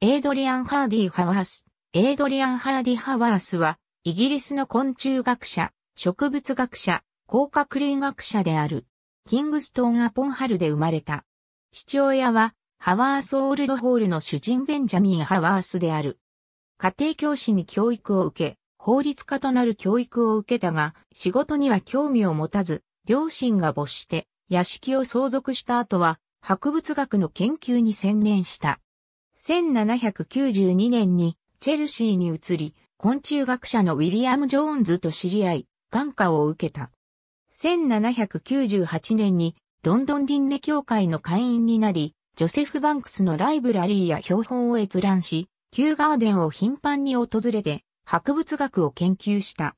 エイドリアン・ハーディ・ハワース。エイドリアン・ハーディ・ハワースは、イギリスの昆虫学者、植物学者、甲殻類学者である。キングストン・アポンハルで生まれた。父親は、ハワース・オールドホールの主人ベンジャミン・ハワースである。家庭教師に教育を受け、法律家となる教育を受けたが、仕事には興味を持たず、両親が没して、屋敷を相続した後は、博物学の研究に専念した。1792年にチェルシーに移り、昆虫学者のウィリアム・ジョーンズと知り合い、眼科を受けた。1798年にロンドン輪廻協会の会員になり、ジョセフ・バンクスのライブラリーや標本を閲覧し、旧ガーデンを頻繁に訪れて、博物学を研究した。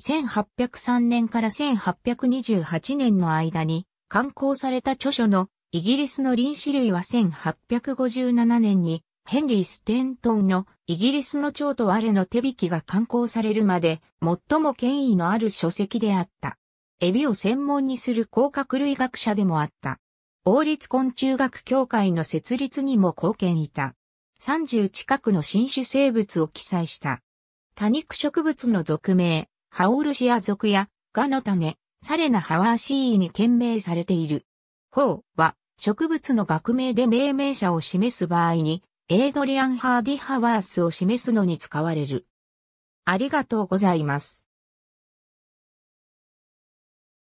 1803年から1828年の間に刊行された著書のイギリスの林種類は1857年にヘンリー・ステントンのイギリスの蝶と我の手引きが刊行されるまで最も権威のある書籍であった。エビを専門にする甲殻類学者でもあった。王立昆虫学協会の設立にも貢献いた。30近くの新種生物を記載した。多肉植物の属名、ハオルシア属やガの種、サレナハワーシーに懸命されている。は、植物の学名で命名者を示す場合に、エイドリアン・ハーディ・ハワースを示すのに使われる。ありがとうございます。